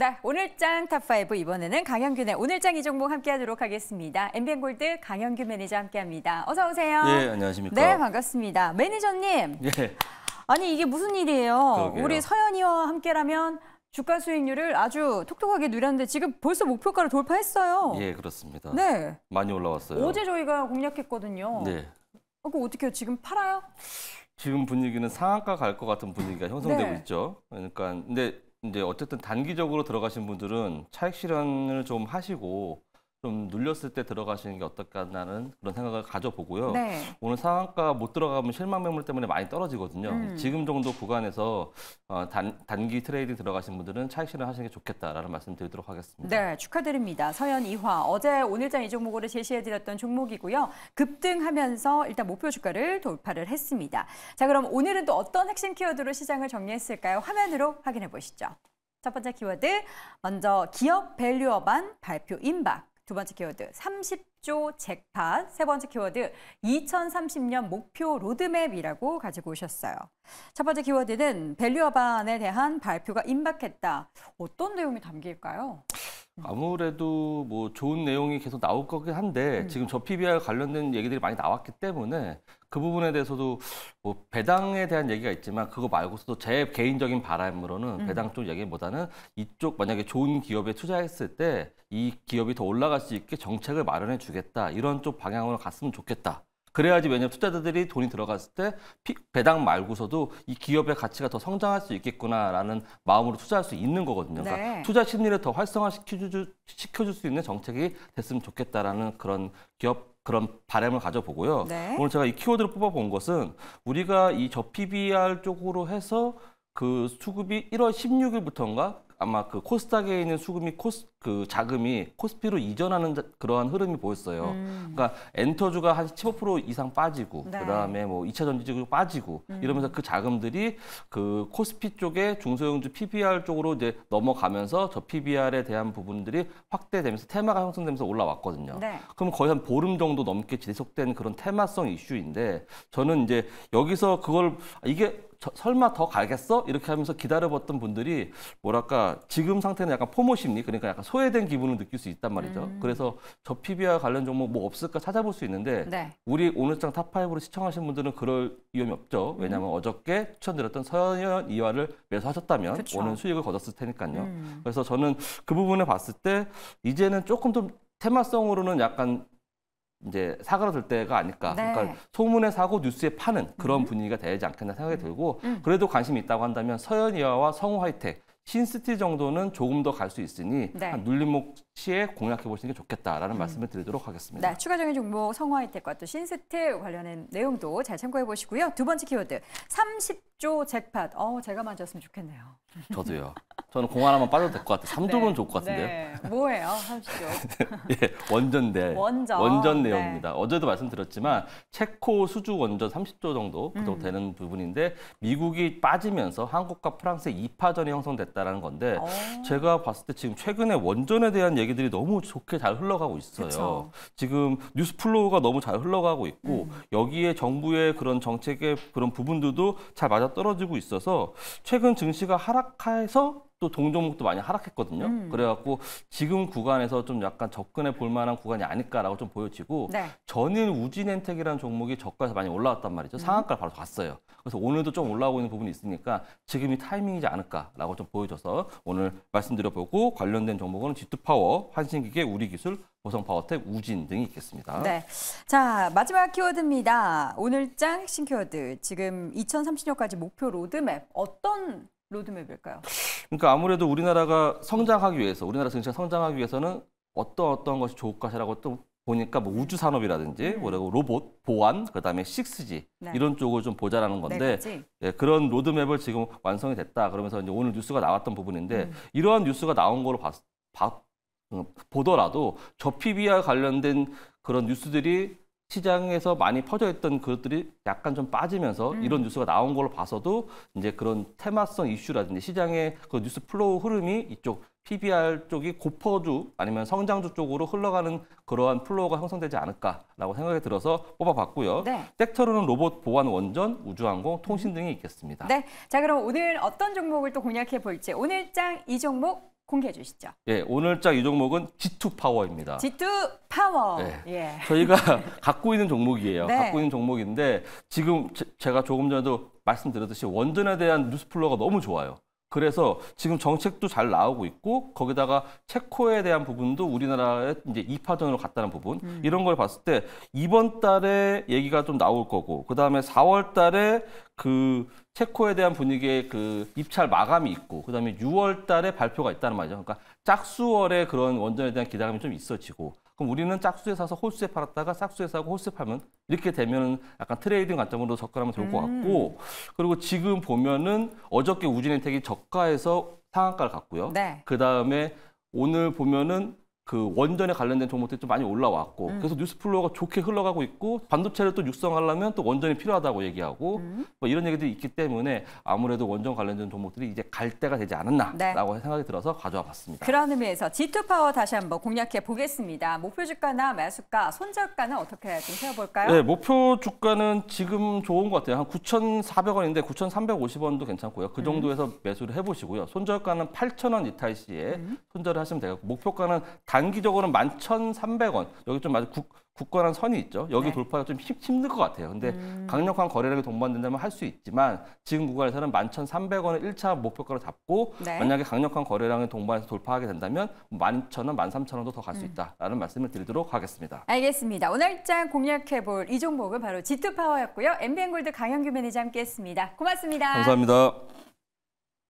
네, 오늘장 탑 5 이번에는 강현균의 오늘장 이 종목 함께하도록 하겠습니다. MBN 골드 강현균 매니저 함께합니다. 어서 오세요. 예, 안녕하십니까. 네, 반갑습니다. 매니저님. 예. 아니 이게 무슨 일이에요? 그러게요. 우리 서연이와 함께라면 주가 수익률을 아주 톡톡하게 누렸는데 지금 벌써 목표가를 돌파했어요. 예, 그렇습니다. 네. 많이 올라왔어요. 어제 저희가 공략했거든요. 네. 어, 그 어떻게 요 지금 팔아요? 지금 분위기는 상한가 갈 것 같은 분위기가 형성되고 네. 있죠. 그러니까 근데 이제 어쨌든 단기적으로 들어가신 분들은 차익 실현을 좀 하시고 좀 눌렸을 때 들어가시는 게 어떨까라는 그런 생각을 가져보고요. 네. 오늘 상한가 못 들어가면 실망 매물 때문에 많이 떨어지거든요. 음. 지금 정도 구간에서 어, 단, 단기 트레이딩 들어가신 분들은 차익 실현 하시는 게 좋겠다라는 말씀 드리도록 하겠습니다. 네, 축하드립니다. 서현 이화 어제 오늘장 이 종목으로 제시해드렸던 종목이고요. 급등하면서 일단 목표 주가를 돌파를 했습니다. 자, 그럼 오늘은 또 어떤 핵심 키워드로 시장을 정리했을까요? 화면으로 확인해 보시죠. 첫 번째 키워드, 먼저 기업 밸류업안 발표 임박. 두 번째 키워드 30조 잭팟, 세 번째 키워드 2030년 목표 로드맵이라고 가지고 오셨어요. 첫 번째 키워드는 밸류어반에 대한 발표가 임박했다. 어떤 내용이 담길까요? 음. 아무래도 뭐 좋은 내용이 계속 나올 거긴 한데 음. 지금 저 PBR 관련된 얘기들이 많이 나왔기 때문에 그 부분에 대해서도 뭐 배당에 대한 얘기가 있지만 그거 말고서도 제 개인적인 바람으로는 음. 배당 쪽 얘기보다는 이쪽 만약에 좋은 기업에 투자했을 때 이 기업이 더 올라갈 수 있게 정책을 마련해 주겠다 이런 쪽 방향으로 갔으면 좋겠다 그래야지 왜냐면 투자자들이 돈이 들어갔을 때 배당 말고서도 이 기업의 가치가 더 성장할 수 있겠구나라는 마음으로 투자할 수 있는 거거든요. 그러니까 네. 그러니까 투자 심리를 더 활성화시켜줄 시수 있는 정책이 됐으면 좋겠다라는 그런 기업 그런 바램을 가져보고요. 네. 오늘 제가 이 키워드를 뽑아본 것은 우리가 이 저 PBR 쪽으로 해서 그 수급이 1월 16일부터인가 아마 그 코스닥에 있는 수금이 코스 그 자금이 코스피로 이전하는 그러한 흐름이 보였어요. 음. 그러니까 엔터주가 한15% 이상 빠지고 네. 그다음에 뭐 2차 전지주 빠지고 음. 이러면서 그 자금들이 그 코스피 쪽에 중소형주 PBR 쪽으로 이제 넘어가면서 저 PBR에 대한 부분들이 확대되면서 테마가 형성되면서 올라왔거든요. 네. 그럼 거의 한 보름 정도 넘게 지속된 그런 테마성 이슈인데 저는 이제 여기서 그걸 이게 저, 설마 더 가겠어? 이렇게 하면서 기다려봤던 분들이 뭐랄까 지금 상태는 약간 포모 심리 그러니까 약간 소외된 기분을 느낄 수 있단 말이죠. 음. 그래서 저 PB와 관련 종목 뭐 없을까 찾아볼 수 있는데 네. 우리 오늘장 탑5로 시청하신 분들은 그럴 위험이 없죠. 음. 왜냐하면 음. 어저께 추천드렸던 서현 이화를 매수하셨다면 그쵸. 오는 수익을 거뒀을 테니까요. 음. 그래서 저는 그 부분을 봤을 때 이제는 조금 좀 테마성으로는 약간 이제 사그라들 때가 아닐까. 네. 그러니까 소문에 사고 뉴스에 파는 그런 음. 분위기가 되지 않겠나 생각이 음. 들고 음. 그래도 관심이 있다고 한다면 서현이와 성우 화이텍 신스티 정도는 조금 더 갈 수 있으니 네. 한 눌림목 시에 공략해 보시는 게 좋겠다라는 음. 말씀을 드리도록 하겠습니다. 네, 추가적인 종목 성화이택과또신스티 관련된 내용도 잘 참고해 보시고요. 두 번째 키워드 30. 1조 잭팟. 어, 제가 만졌으면 좋겠네요. 저도요. 저는 공 하나만 빠져도 될 것 같아요. 삼두은 네, 좋을 것 같은데요. 네. 뭐예요, 30조? 예, 원전대. 원전. 원전 네. 내용입니다. 네. 어제도 말씀드렸지만 체코 수주 원전 30조 정도 그 음. 정도 되는 부분인데 미국이 빠지면서 한국과 프랑스의 2파전이 형성됐다는 건데 오. 어. 제가 봤을 때 지금 최근에 원전에 대한 얘기들이 너무 좋게 잘 흘러가고 있어요. 그쵸. 지금 뉴스 플로우가 너무 잘 흘러가고 있고 음. 여기에 정부의 그런 정책의 그런 부분들도 잘 맞아 떨어지고 있어서 최근 증시가 하락해서 또 동종목도 많이 하락했거든요. 음. 그래갖고 지금 구간에서 좀 약간 접근해 볼 만한 구간이 아닐까라고 좀 보여지고 네. 전일 우진엔텍이라는 종목이 저가에서 많이 올라왔단 말이죠. 음. 상한가를 바로 갔어요. 그래서 오늘도 좀 올라오고 있는 부분이 있으니까 지금이 타이밍이지 않을까라고 좀 보여줘서 오늘 말씀드려보고 관련된 종목은 G2파워, 환신기계, 우리기술, 보성파워텍, 우진 등이 있겠습니다. 네, 자 마지막 키워드입니다. 오늘장 핵심 키워드 지금 2030년까지 목표 로드맵 어떤 로드맵일까요? 그러니까 아무래도 우리나라가 성장하기 위해서 우리나라 경제가 성장하기 위해서는 어떤 어떤 것이 좋을 것이라고 또 보니까 뭐 우주 산업이라든지 음. 뭐라고 로봇, 보안, 그다음에 6G 네. 이런 쪽을 좀 보자라는 네, 건데 네, 예, 그런 로드맵을 지금 완성이 됐다. 그러면서 이제 오늘 뉴스가 나왔던 부분인데 음. 이러한 뉴스가 나온 거로 봤, 봤 어, 보더라도 저 PB와 관련된 그런 뉴스들이 시장에서 많이 퍼져 있던 것들이 약간 좀 빠지면서 음. 이런 뉴스가 나온 걸로 봐서도 이제 그런 테마성 이슈라든지 시장의 그 뉴스 플로우 흐름이 이쪽 PBR 쪽이 고퍼주 아니면 성장주 쪽으로 흘러가는 그러한 플로우가 형성되지 않을까라고 생각이 들어서 뽑아봤고요. 네. 섹터로는 로봇, 보안, 원전, 우주항공, 통신 음. 등이 있겠습니다. 네, 자 그럼 오늘 어떤 종목을 또 공략해 볼지 오늘장 이 종목 공개해 주시죠. 예, 오늘자 이 종목은 G2 파워입니다. G2 파워. 예. 예. 저희가 갖고 있는 종목이에요. 네. 갖고 있는 종목인데 지금 제, 제가 조금 전에도 말씀드렸듯이 원전에 대한 뉴스플로가 너무 좋아요. 그래서 지금 정책도 잘 나오고 있고 거기다가 체코에 대한 부분도 우리나라의 이제 2파전으로 갔다는 부분 음. 이런 걸 봤을 때 이번 달에 얘기가 좀 나올 거고 그다음에 4월 달에 그 체코에 대한 분위기의 그 입찰 마감이 있고 그다음에 6월 달에 발표가 있다는 말이죠. 그러니까 짝수월에 그런 원전에 대한 기대감이 좀 있어지고 그럼 우리는 짝수에 사서 홀수에 팔았다가 짝수에 사고 홀수에 팔면 이렇게 되면 약간 트레이딩 관점으로 접근하면 좋을 것 음. 같고 음. 그리고 지금 보면은 어저께 우진엔텍이 저가에서 상한가를 갔고요. 네. 그다음에 오늘 보면은 그 원전에 관련된 종목들이 좀 많이 올라왔고 음. 그래서 뉴스 플로어가 좋게 흘러가고 있고 반도체를 또 육성하려면 또 원전이 필요하다고 얘기하고 음. 뭐 이런 얘기들이 있기 때문에 아무래도 원전 관련된 종목들이 이제 갈 때가 되지 않았나라고 네. 생각이 들어서 가져와 봤습니다. 그런 의미에서 G2 파워 다시 한번 공략해 보겠습니다. 목표 주가나 매수가, 손절가는 어떻게 좀 세워볼까요? 네, 목표 주가는 지금 좋은 것 같아요. 한 9,400원인데 9,350원도 괜찮고요. 그 음. 정도에서 음. 매수를 해보시고요. 손절가는 8,000원 이탈 시에 손절을 하시면 되고 목표가는 단 단기적으로는 11,300원 여기 좀 아주 국, 굳건한 선이 있죠. 여기 네. 돌파가 좀 힘, 힘들 것 같아요. 근데 음. 강력한 거래량이 동반된다면 할 수 있지만 지금 구간에서는 11,300원을 1차 목표가로 잡고 네. 만약에 강력한 거래량이 동반해서 돌파하게 된다면 11,000원, 13,000원도 더 갈수 음. 있다라는 말씀을 드리도록 하겠습니다. 알겠습니다. 오늘장 공략해볼 이 종목은 바로 지투파워였고요. MBN골드 강현규 매니저 함께했습니다. 고맙습니다. 감사합니다.